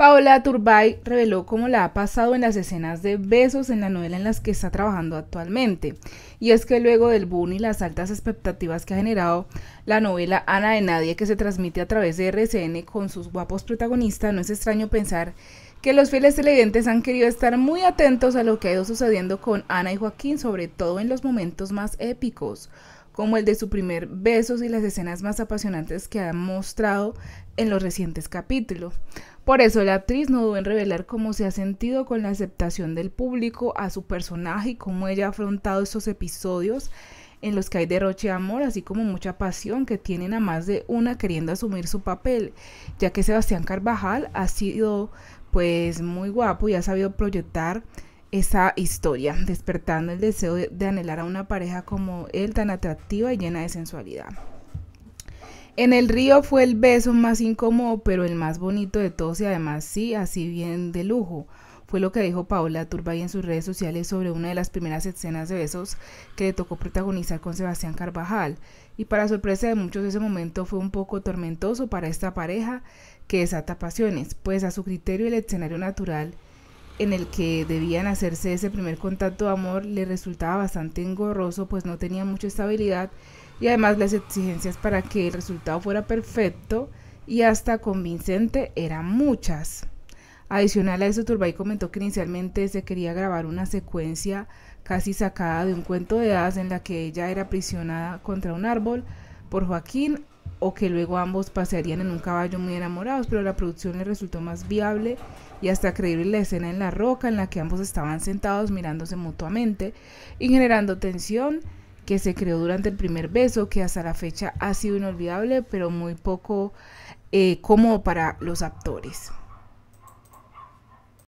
Paola Turbay reveló cómo la ha pasado en las escenas de besos en la novela en las que está trabajando actualmente. Y es que luego del boom y las altas expectativas que ha generado la novela Ana de Nadie que se transmite a través de RCN con sus guapos protagonistas, no es extraño pensar que los fieles televidentes han querido estar muy atentos a lo que ha ido sucediendo con Ana y Joaquín, sobre todo en los momentos más épicos, como el de su primer beso y las escenas más apasionantes que ha mostrado en los recientes capítulos. Por eso la actriz no dudó en revelar cómo se ha sentido con la aceptación del público a su personaje y cómo ella ha afrontado esos episodios en los que hay derroche de amor, así como mucha pasión que tienen a más de una queriendo asumir su papel, ya que Sebastián Carvajal ha sido pues muy guapo y ha sabido proyectar esa historia, despertando el deseo de, anhelar a una pareja como él, tan atractiva y llena de sensualidad. En el río fue el beso más incómodo, pero el más bonito de todos y además sí, así bien de lujo. Fue lo que dijo Paula Turbay en sus redes sociales sobre una de las primeras escenas de besos que le tocó protagonizar con Sebastián Carvajal. Y para sorpresa de muchos ese momento fue un poco tormentoso para esta pareja que desata pasiones, pues a su criterio el escenario natural en el que debían hacerse ese primer contacto de amor le resultaba bastante engorroso, pues no tenía mucha estabilidad y además las exigencias para que el resultado fuera perfecto y hasta convincente eran muchas. Adicional a eso, Turbay comentó que inicialmente se quería grabar una secuencia casi sacada de un cuento de hadas en la que ella era prisionada contra un árbol por Joaquín o que luego ambos pasearían en un caballo muy enamorados, pero la producción le resultó más viable y hasta creíble la escena en la roca en la que ambos estaban sentados mirándose mutuamente y generando tensión que se creó durante el primer beso, que hasta la fecha ha sido inolvidable, pero muy poco eh, cómodo para los actores.